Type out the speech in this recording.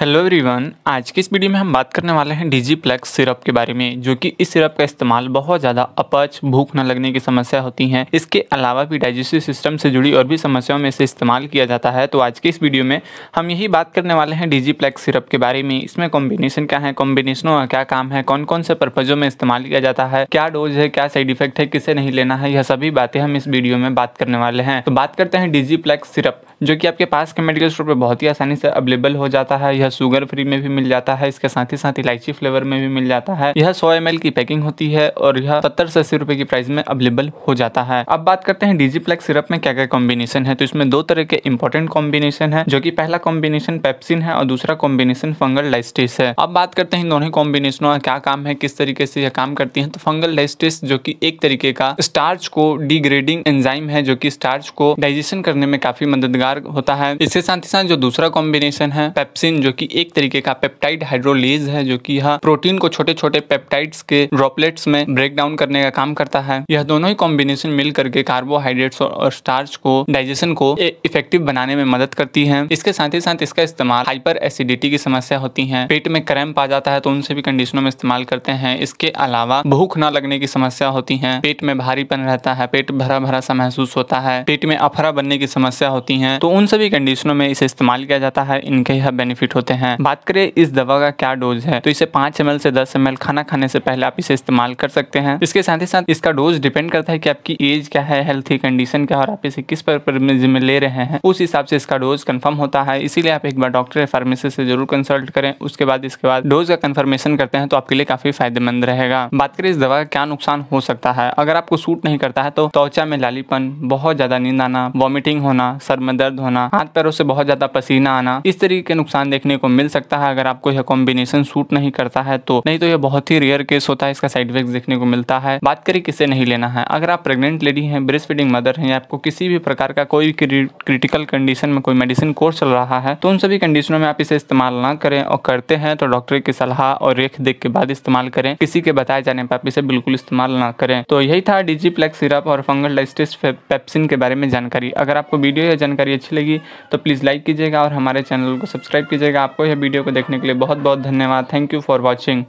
hello everyone आज के इस वीडियो में हम बात करने वाले हैं डीजी प्लेक्स सिरप के बारे में जो कि इस सिरप का इस्तेमाल बहुत ज़्यादा अपच भूख न लगने की समस्या होती है इसके अलावा भी डाइजेस्टिव सिस्टम से जुड़ी और भी समस्याओं में इसे इस्तेमाल किया जाता है तो आज के इस वीडियो में हम यही बात करने वाले हैं डीजी प्लेक्स सिरप के बारे में इसमें कॉम्बिनेशन क्या है कॉम्बिनेशनों का क्या काम है कौन कौन से पर्पजों में इस्तेमाल किया जाता है क्या डोज है क्या साइड इफेक्ट है किसे नहीं लेना है यह सभी बातें हम इस वीडियो में बात करने वाले हैं तो बात करते हैं डीजी प्लेक्स सिरप जो कि आपके पास के मेडिकल स्टोर पर बहुत ही आसानी से अवेलेबल हो जाता है यह शुगर फ्री में भी मिल जाता है इसके साथ ही साथ इलायची फ्लेवर में भी मिल जाता है यह सौ एम की पैकिंग होती है और यह सत्तर से अस्सी रुपए की प्राइस में अवेलेबल हो जाता है अब बात करते हैं डीजी प्लेक्स सिरप में क्या क्या कॉम्बिनेशन है तो इसमें दो तरह के इंपॉर्टेंट कॉम्बिनेशन है जो की पहला कॉम्बिनेशन पेप्सिन है और दूसरा कॉम्बिनेशन फंगल डाइस्टिस है अब बात करते हैं दोनों कॉम्बिनेशनों का क्या काम है किस तरीके से यह काम करती है तो फंगल डाइस्टिस जो की एक तरीके का स्टार्च को डिग्रेडिंग एंजाइम है जो की स्टार्च को डाइजेशन करने में काफी मददगार होता है इसके साथ ही साथ जो दूसरा कॉम्बिनेशन है पेप्सिन जो कि एक तरीके का पेप्टाइड हाइड्रोलेज है जो कि यह प्रोटीन को छोटे छोटे पेप्टाइड्स के ड्रॉपलेट्स में ब्रेक डाउन करने का काम करता है यह दोनों ही कॉम्बिनेशन मिल करके कार्बोहाइड्रेट्स और स्टार्च को डाइजेशन को इफेक्टिव बनाने में मदद करती है इसके साथ ही साथ इसका इस्तेमाल हाइपर एसिडिटी की समस्या होती है पेट में क्रैम्प आ जाता है तो उनसे भी कंडीशनों में इस्तेमाल करते हैं इसके अलावा भूख न लगने की समस्या होती है पेट में भारीपन रहता है पेट भरा भरा सा महसूस होता है पेट में अफरा बनने की समस्या होती है तो उन सभी कंडीशनों में इसे इस्तेमाल किया जाता है इनके यह बेनिफिट होते होते हैं बात करें इस दवा का क्या डोज है तो इसे पांच एम से दस एम खाना खाने से पहले आप इसे इस्तेमाल कर सकते हैं इसके साथ ही साथ इसका डोज डिपेंड करता है कि आपकी एज क्या है हेल्थी कंडीशन क्या है और आप इसे किस पर में ले रहे हैं उस हिसाब से इसका डोज कन्फर्म होता है इसीलिए आप एक बार डॉक्टर या फार्मेसी से जरूर कंसल्ट करें उसके बाद इसके बाद डोज का कंफर्मेशन करते हैं तो आपके लिए काफी फायदेमंद रहेगा बात करें इस दवा का क्या नुकसान हो सकता है अगर आपको सूट नहीं करता है तो त्वचा में लालीपन बहुत ज्यादा नींद आना वॉमिटिंग होना सर में दर्द होना हाथ पैरों से बहुत ज्यादा पसीना आना इस तरीके के नुकसान देखने देखने को मिल सकता है अगर आपको यह कॉम्बिनेशन सूट नहीं करता है तो नहीं तो यह बहुत ही रेयर केस होता है इसका साइड इफेक्ट देखने को मिलता है बात करें किसे नहीं लेना है अगर आप प्रेगनेंट लेडी है ब्रेस्ट फीडिंग मदर है आपको किसी भी प्रकार का कोई क्रिटिकल कंडीशन में कोई मेडिसिन कोर्स चल रहा है तो उन सभी कंडीशनों में आप इसे इस्तेमाल ना करें और करते हैं तो डॉक्टर की सलाह और रेख देख के बाद इस्तेमाल करें किसी के बताए जाने पर आप इसे बिल्कुल इस्तेमाल ना करें तो यही था डीजी प्लेक्स सिरप और फंगल डाइस्टिस पेप्सिन के बारे में जानकारी अगर आपको वीडियो या जानकारी अच्छी लगी तो प्लीज़ लाइक कीजिएगा और हमारे चैनल को सब्सक्राइब कीजिएगा आपको यह वीडियो को देखने के लिए बहुत बहुत धन्यवाद थैंक यू फॉर वॉचिंग